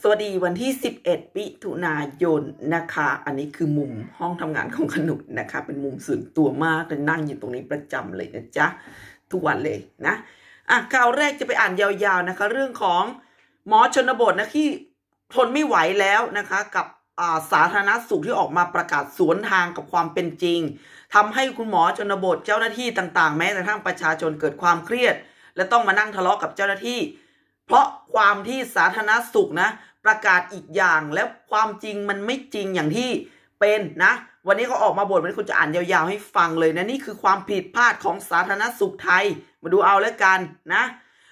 สวัสดีวันที่ 11มิถุนายนนะคะ อันนี้คือมุมห้องทำงานของขนุนนะคะ เป็นมุมส่วนตัวมากเลยนั่งอยู่ตรงนี้ประจำเลยนะจ๊ะทุกวันเลยนะ อ่ะข่าวแรกจะไปอ่านยาวๆนะคะ เรื่องของหมอชนบทนะที่ทนไม่ไหวแล้วนะคะกับาสาธารณสุขที่ออกมาประกาศสวนทางกับความเป็นจริง ทำให้คุณหมอชนบทเจ้าหน้าที่ต่างๆ แม้แต่ทั่งประชาชนเกิดความเครียด และต้องมานั่งทะเลาะกับเจ้าหน้าที่เพราะความที่สาธารณสุขนะ ประกาศอีกอย่างแล้วความจริงมันไม่จริงอย่างที่เป็นนะ วันนี้เขาออกมาบทวันนี้คุณจะอ่านยาวๆ ให้ฟังเลยนะนี่คือความผิดพลาดของสาธารณสุขไทยมาดูเอาแล้วกันนะ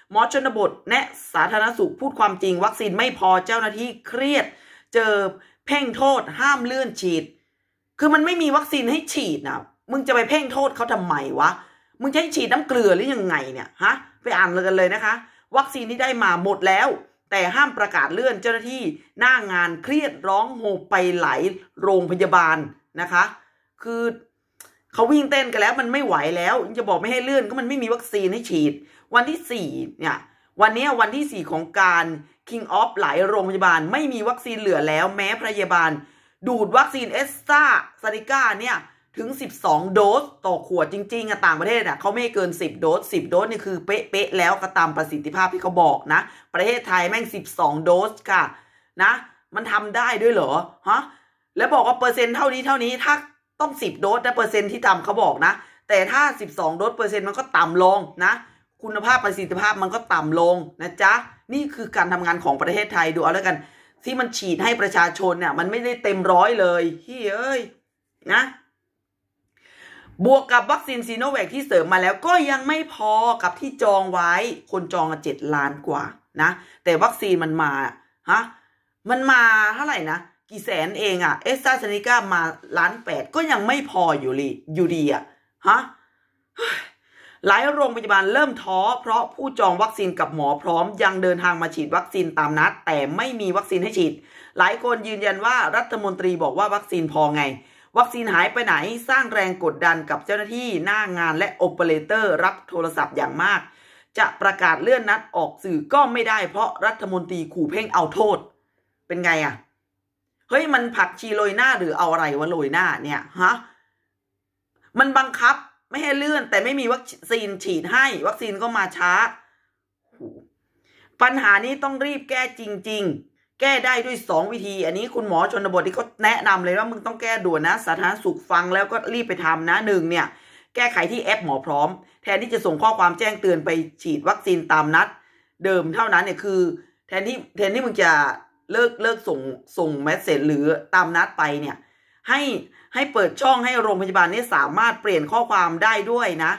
หมอชนบทแนะสาธารณสุขพูดความจริง วัคซีนไม่พอเจ้าหน้าที่เครียด เจอเพ่งโทษ ห้ามเลื่อนฉีด คือมันไม่มีวัคซีนให้ฉีดนะมึงจะไปเพ่งโทษเขาทำไมวะมึงจะให้ฉีดน้ำเกลือหรือยังไงเนี่ยฮะไปอ่านเลยกันเลยนะคะวัคซีนที่ได้มาหมดแล้ว แต่ห้ามประกาศเลื่อนเจ้าหน้าที่หน้างานเครียดร้องโหไปหลายโรงพยาบาลนะคะ คือเขาวิ่งเต้นกันแล้วมันไม่ไหวแล้ว จะบอกไม่ให้เลื่อนก็มันไม่มีวัคซีนให้ฉีด วันที่4เนี่ยวันนี้วันที่4ของการ King of หลายโรงพยาบาล ไม่มีวัคซีนเหลือแล้วแม้พยาบาลดูดวัคซีนเอสตาซาริก้าเนี่ยถึง 12 โดสต่อขวดจริงๆอะต่างประเทศอะเขาไม่เกิน 10 โดส 10 โดสนี่คือเป๊ะๆ แล้วก็ตามประสิทธิภาพที่เขาบอกนะ ประเทศไทยแม่ง 12 โดสค่ะนะ มันทำได้ด้วยเหรอฮะ แล้วบอกว่าเปอร์เซ็นต์เท่านี้เท่านี้ถ้าต้อง 10 โดสนะเปอร์เซ็นต์ที่ต่ำเขาบอกนะ แต่ถ้า 12 โดสเปอร์เซ็นต์มันก็ต่ำลงนะ คุณภาพประสิทธิภาพมันก็ต่ำลงนะจ๊ะ นี่คือการทำงานของประเทศไทยดูเอาแล้วกัน ที่มันฉีดให้ประชาชนเนี่ย มันไม่ได้เต็มร้อยเลยเฮ้ยนะบวกกับวัคซีนซีโนแวคที่เสริมมาแล้วก็ยังไม่พอกับที่จองไว้คนจองเจ็ดล้านกว่านะ แต่วัคซีนมันมาฮะมันมาเท่าไหร่นะกี่แสนเองอะเอสตาเซนิกามาล้านแปดก็ยังไม่พออยู่ลีอยู่ดีอะฮะหลายโรงพยาบาลเริ่มท้อเพราะผู้จองวัคซีนกับหมอพร้อมยังเดินทางมาฉีดวัคซีนตามนัดแต่ไม่มีวัคซีนให้ฉีด หลายคนยืนยันว่ารัฐมนตรีบอกว่าวัคซีนพอไงวัคซีนหายไปไหน สร้างแรงกดดันกับเจ้าหน้าที่หน้างานและโอเปอเรเตอร์ รับโทรศัพท์อย่างมาก จะประกาศเลื่อนนัดออกสื่อก็ไม่ได้เพราะรัฐมนตรีขู่เพ่งเอาโทษ เป็นไงอะ่ะ เฮ้ยมันผักชีโรยหน้าหรือเอาอะไรวะโรยหน้าเนี่ย ฮะ มันบังคับไม่ให้เลื่อน แต่ไม่มีวัคซีนฉีดให้ วัคซีนก็มาช้าปัญหานี้ต้องรีบแก้จริง ๆแก้ได้ด้วย 2 วิธีอันนี้คุณหมอชนบทที่เขาแนะนำเลยว่ามึงต้องแก้ด่วนนะ สาธารณสุขฟังแล้วก็รีบไป ทำนะหนึ่งเนี่ยแก้ไขที่แอปหมอพร้อมแทนที่จะส่งข้อความแจ้งเตือนไปฉีดวัคซีนตามนัด เดิมเท่านั้นเนี่ยคือแทนที่ แทนที่มึงจะเลิกเลิกส่งส่งแมสเซจหรือตามนัดไปเนี่ยให้ให้เปิดช่องให้โรงพยาบาลนี้สามารถเปลี่ยนข้อความได้ด้วยนะ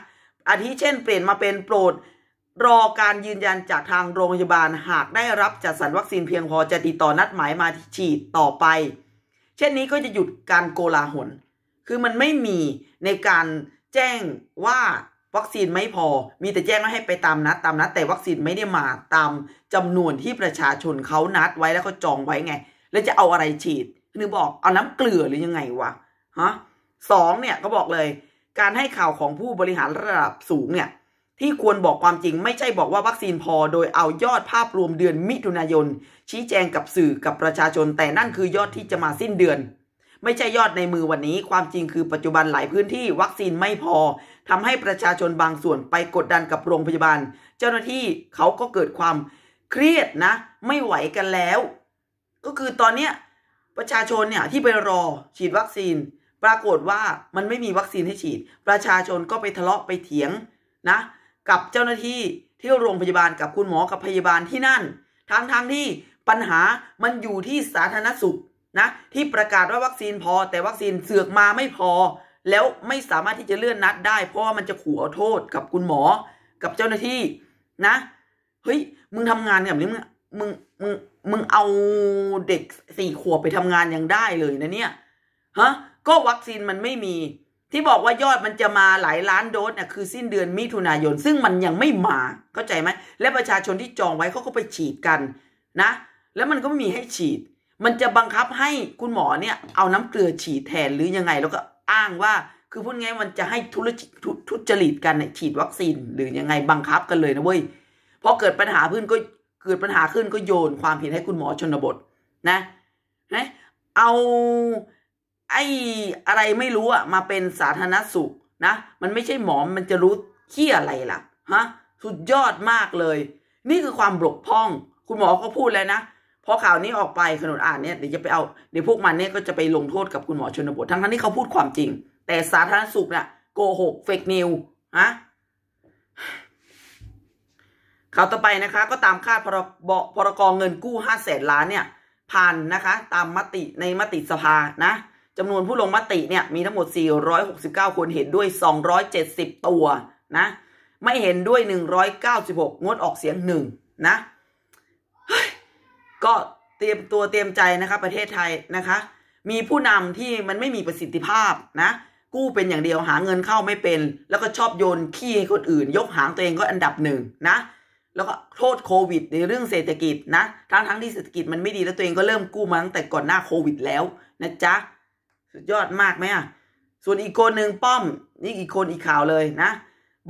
อาทิเช่นเปลี่ยนมาเป็นโปรดรอการยืนยันจากทางโรงพยาบาลหากได้รับจัดสรรวัคซีนเพียงพอจะติดต่อนัดหมายมาฉีดต่อไป เช่นนี้ก็จะหยุดการโกลาหลคือมันไม่มีในการแจ้งว่าวัคซีนไม่พอ มีแต่แจ้งว่าให้ไปตามนัดตามนัด แต่วัคซีนไม่ได้มาตามจำนวนที่ประชาชนเขานัดไว้แล้วก็จองไว้ไง แล้วจะเอาอะไรฉีดนึกบอกเอาน้ำเกลือหรือยังไงวะฮะสองเนี่ยก็บอกเลย การให้ข่าวของผู้บริหารระดับสูงเนี่ยที่ควรบอกความจริง ไม่ใช่บอกว่าวัคซีนพอ โดยเอายอดภาพรวมเดือนมิถุนายน ชี้แจงกับสื่อกับประชาชนแต่นั่นคือยอดที่จะมาสิ้นเดือน ไม่ใช่ยอดในมือวันนี้ความจริงคือปัจจุบันหลายพื้นที่วัคซีนไม่พอ ทำให้ประชาชนบางส่วนไปกดดันกับโรงพยาบาลเจ้าหน้าที่เขาก็เกิดความเครียดนะ ไม่ไหวกันแล้ว ก็คือตอนเนี้ย ประชาชนเนี่ย ที่ไปรอฉีดวัคซีน ปรากฏว่ามันไม่มีวัคซีนให้ฉีด ประชาชนก็ไปทะเลาะไปเถียงนะกับเจ้าหน้าที่ที่โรงพยาบาลกับคุณหมอกับพยาบาลที่นั่น ทั้งทางที่ปัญหามันอยู่ที่สาธารณสุขนะ ที่ประกาศว่าวัคซีนพอ แต่วัคซีนเสือกมาไม่พอ แล้วไม่สามารถที่จะเลื่อนนัดได้เพราะว่ามันจะ ขู่เอาโทษกับคุณหมอ กับเจ้าหน้าที่นะ เฮ้ยมึงทำงานแบบนี้มึงมึงมึงมึงเอาเด็กสี่ขวบไปทำงานยังได้เลยนะเนี่ยฮะก็วัคซีนมันไม่มีที่บอกว่ายอดมันจะมาหลายล้านโดสเนี่ยคือสิ้นเดือนมิถุนายน ซึ่งมันยังไม่มาเข้าใจไหมและประชาชนที่จองไว้เขาก็ไปฉีดกันนะ แล้วมันก็ไม่มีให้ฉีด มันจะบังคับให้คุณหมอเนี่ย เอาน้ำเกลือฉีดแทนหรือยังไง แล้วก็อ้างว่า คือพูดง่ายมันจะให้ทุริทุจริตกันฉีดวัคซีนหรือยังไงบังคับกันเลยนะเว้ยพอเกิดปัญหาขึ้นก็เกิดปัญหาขึ้นก็โยนความผิดให้คุณหมอชนบทนะนะเอาไอ้อะไรไม่รู้อะมาเป็นสาธารณสุขนะ มันไม่ใช่หมอมันจะรู้เขี้ยอะไร ล่ะฮะสุดยอดมากเลย นี่คือความบกพร่องคุณหมอก็พูด แล้วนะพอข่าวนี้ออกไป ขนุนอ่านเนี่ยเดี๋ยวจะไปเอา เดี๋ยวพวกมัน เนี่ยก็จะไปลงโทษกับ คุณหมอ ชนบท ทั้งทั้งที่เขาพูดความจริง แต่สาธารณสุขเนี่ยโกหกเฟกนิวฮะข่าวต่อไปนะคะ ก็ตามคาดพรบพรกองเงินกู้ห้าแสนล้านเนี่ยผ่านนะคะ ตามมติในมติสภานะจำนวนผู้ลงมติเนี่ย มีทั้งหมด 469 คนเห็นด้วย 270 ตัวนะไม่เห็นด้วย 196 งดออกเสียง1นะก็เตรียมตัวเตรียมใจนะคะ ประเทศไทยนะคะ มีผู้นำที่มันไม่มีประสิทธิภาพนะ กู้เป็นอย่างเดียวหาเงินเข้าไม่เป็น แล้วก็ชอบโยนขี้ให้คนอื่น ยกหางตัวเองก็อันดับหนึ่งนะแล้วก็โทษโควิดในเรื่องเศรษฐกิจนะทั้งทั้งที่เศรษฐกิจมันไม่ดีแล้วตัวเองก็เริ่มกู้มาตั้งแต่ก่อนหน้าโควิดแล้วนะจ๊ะสุดยอดมากไหมอ่ะส่วนอีกคนหนึ่งป้อมนี่อีกคนอีกข่าวเลยนะ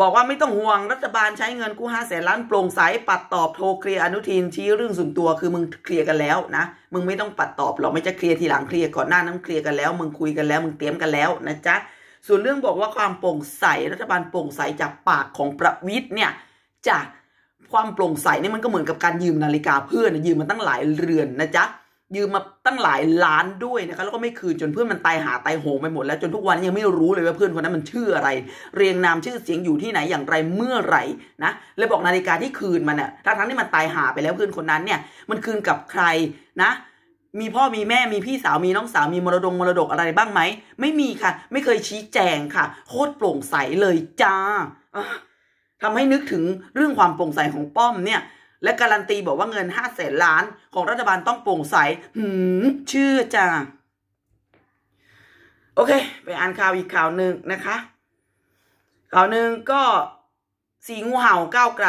บอกว่าไม่ต้องห่วงรัฐบาลใช้เงินกู้ห้าแสนล้านโปร่งใสปัดตอบโทรเคลียร์อนุทินชี้เรื่องส่วนตัวคือมึงเคลียร์กันแล้วนะ มึงไม่ต้องปัดตอบหรอกไม่จะเคลียร์ทีหลังเคลียร์ก่อนหน้านั้นเคลียร์กันแล้ว มึงคุยกันแล้ว มึงเตรียมกันแล้วนะจ๊ะส่วนเรื่องบอกว่าความโปร่งใสรัฐบาลโปร่งใสจากปากของประวิทย์เนี่ยจากความโปร่งใสนี่มันก็เหมือนกับการยืมนาฬิกาเพื่อนยืมมาตั้งหลายเรือนนะจ๊ะยืมมาตั้งหลายล้านด้วยนะครับแล้วก็ไม่คืนจนเพื่อนมันตายหาตายโหงไปหมดแล้วจนทุกวันยังไม่รู้เลยว่าเพื่อนคนนั้นมันชื่ออะไร เรียงนามชื่อเสียงอยู่ที่ไหนอย่างไรเมื่อไหร่นะเลยบอกนาฬิกาที่คืนมันเนี่ยทั้งที่มันตายหาไปแล้วเพื่อนคนนั้นเนี่ยมันคืนกับใครนะ มีพ่อมีแม่มีพี่สาวมีน้องสาวมีมรดงมรดกอะไรบ้างไหมไม่มีค่ะ ไม่เคยชี้แจงค่ะโคตรโปร่งใสเลยจ้าทำให้นึกถึงเรื่องความโปร่งใสของป้อมเนี่ยและการันตีบอกว่าเงินห้าแสนล้านของรัฐบาลต้องโปร่งใสหืมชื่อจ้า โอเคไปอ่านข่าวอีกข่าวหนึ่งนะคะ ข่าวหนึ่งก็สีงูเห่าก้าวไกล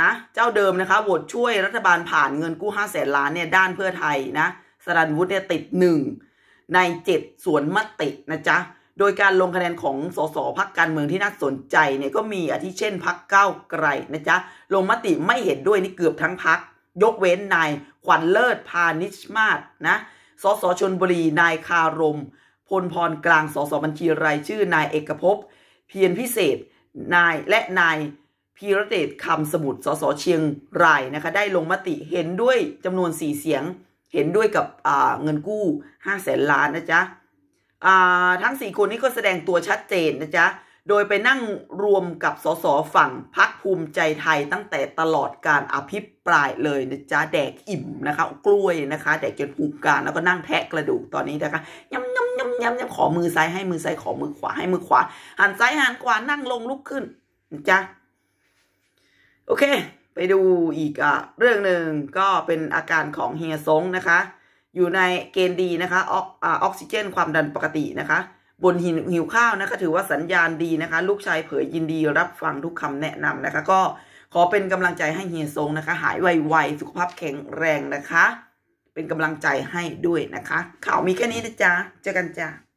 นะ เจ้าเดิมนะคะโหวตช่วยรัฐบาลผ่านเงินกู้ห้าแสนล้านเนี่ยด้านเพื่อไทยนะ สรันวุฒิเนี่ยติดหนึ่งในเจ็ดสวนมตินะจ๊ะโดยการลงคะแนนของสสพักการเมืองที่น่าสนใจเนี่ยก็มีอาทิเช่นพักก้าวไกลนะจ๊ะ ลงมติไม่เห็นด้วยนี่เกือบทั้งพัก ยกเว้นนายขวัญเลิศพานิชมาศนะสสชนบุรีนายคารม พลพรกลางสสบัญชีราย ชื่อนายเอกภพเพียรพิเศษนายและนาย พีรเดชคำ สมุทรสสเชียงรายนะคะได้ลงมติเห็นด้วยจำนวนสี่เสียงเห็นด้วยกับเงินกู้ห้าแสนล้านนะจ๊ะทั้งสี่คนนี้ก็แสดงตัวชัดเจน นะ จ๊ะ โดยไปนั่งรวมกับสสฝั่งพักภูมิใจไทยตั้งแต่ตลอดการอภิปรายเลย นะ จ๊ะ แดกอิ่มนะคะ กล้วยนะคะแดกจนผูกการแล้ว ก็ นั่งแทะกระดูกตอนนี้นะคะยำยำยำยำยำขอมือซ้ายให้ มือซ้ายขอ มือขวาให้มือขวาหันซ้ายหันขวานั่งลงลุกขึ้นนะจ๊ะโอเค ไปดูอีกอ่ะเรื่องหนึ่งก็เป็นอาการของเฮียซงนะคะอยู่ในเกณฑ์ดีนะคะ ออกออกซิเจนความดันปกตินะคะบนหินหิวข้าวนะคะถือว่าสัญญาณดีนะคะ ลูกชายเผยยินดีรับฟังทุกคำแนะนำนะคะ ก็ขอเป็นกำลังใจให้เฮียทรงนะคะ หายไวๆ สุขภาพแข็งแรงนะคะ เป็นกำลังใจให้ด้วยนะคะ ข่าวมีแค่นี้นะจ๊ะเจอกันจ้า